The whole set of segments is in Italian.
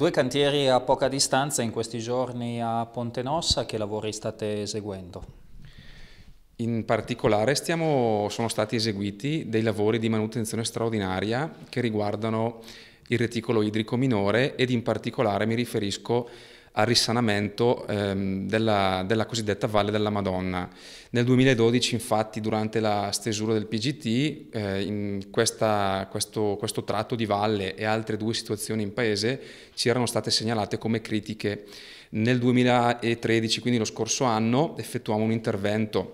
Due cantieri a poca distanza in questi giorni a Ponte Nossa, che lavori state eseguendo? In particolare stiamo, sono stati eseguiti dei lavori di manutenzione straordinaria che riguardano il reticolo idrico minore ed in particolare mi riferisco al risanamento ehm, della, della, cosiddetta Valle della Madonna. Nel 2012 infatti durante la stesura del PGT eh, in questa, questo, questo, tratto di valle e altre due situazioni in paese ci erano state segnalate come critiche. Nel 2013, quindi lo scorso anno, effettuamo un intervento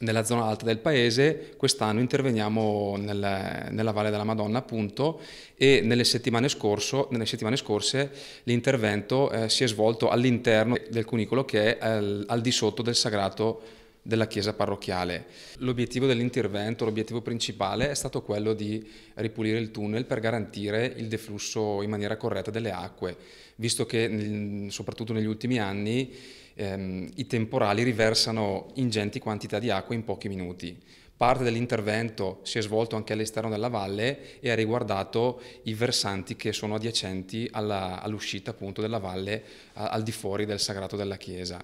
nella zona alta del paese, quest'anno interveniamo nel, nella Valle della Madonna appunto e nelle settimane, scorso, nelle settimane scorse l'intervento eh, si è svolto all'interno del cunicolo che è al, al di sotto del sagrato della chiesa parrocchiale. L'obiettivo dell'intervento, l'obiettivo principale è stato quello di ripulire il tunnel per garantire il deflusso in maniera corretta delle acque, visto che soprattutto negli ultimi anni ehm, i temporali riversano ingenti quantità di acqua in pochi minuti. Parte dell'intervento si è svolto anche all'esterno della valle e ha riguardato i versanti che sono adiacenti all'uscita appunto della valle a, al di fuori del sagrato della chiesa.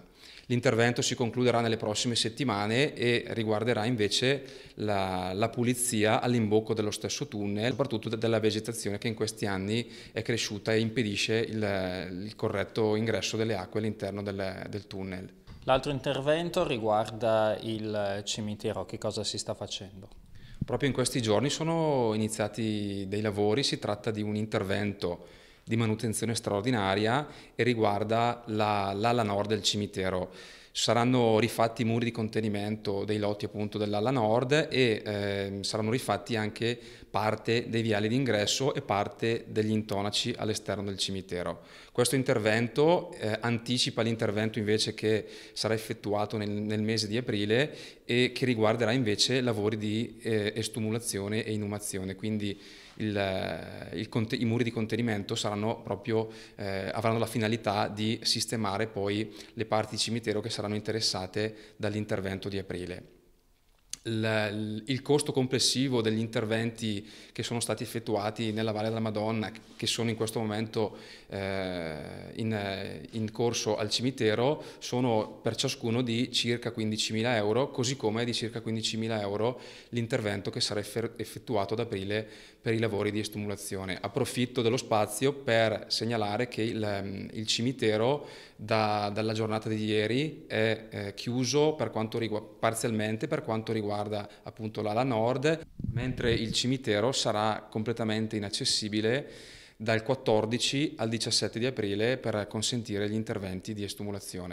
L'intervento si concluderà nelle prossime settimane e riguarderà invece la, la pulizia all'imbocco dello stesso tunnel, soprattutto della vegetazione che in questi anni è cresciuta e impedisce il, il corretto ingresso delle acque all'interno del, del tunnel. L'altro intervento riguarda il cimitero, che cosa si sta facendo? Proprio in questi giorni sono iniziati dei lavori, si tratta di un intervento di manutenzione straordinaria e riguarda l'ala la, nord del cimitero saranno rifatti i muri di contenimento dei lotti appunto dell'ala nord e eh, saranno rifatti anche parte dei viali d'ingresso e parte degli intonaci all'esterno del cimitero. Questo intervento eh, anticipa l'intervento invece che sarà effettuato nel, nel, mese di aprile e che riguarderà invece lavori di eh, estumulazione e inumazione, quindi il, eh, il, i muri di contenimento proprio, eh, avranno la finalità di sistemare poi le parti di cimitero che saranno interessate dall'intervento di aprile il costo complessivo degli interventi che sono stati effettuati nella Valle della Madonna, che sono in questo momento eh, eh, in, corso al cimitero, sono per ciascuno di circa 15.000 euro, così come di circa 15.000 euro l'intervento che sarà effettuato ad aprile per i lavori di estumulazione. Approfitto dello spazio per segnalare che il, ehm, il cimitero da, dalla giornata di ieri è eh, chiuso per quanto riguarda, parzialmente per quanto riguarda riguarda appunto l'ala nord, mentre il cimitero sarà completamente inaccessibile dal 14 al 17 di aprile per consentire gli interventi di estumulazione.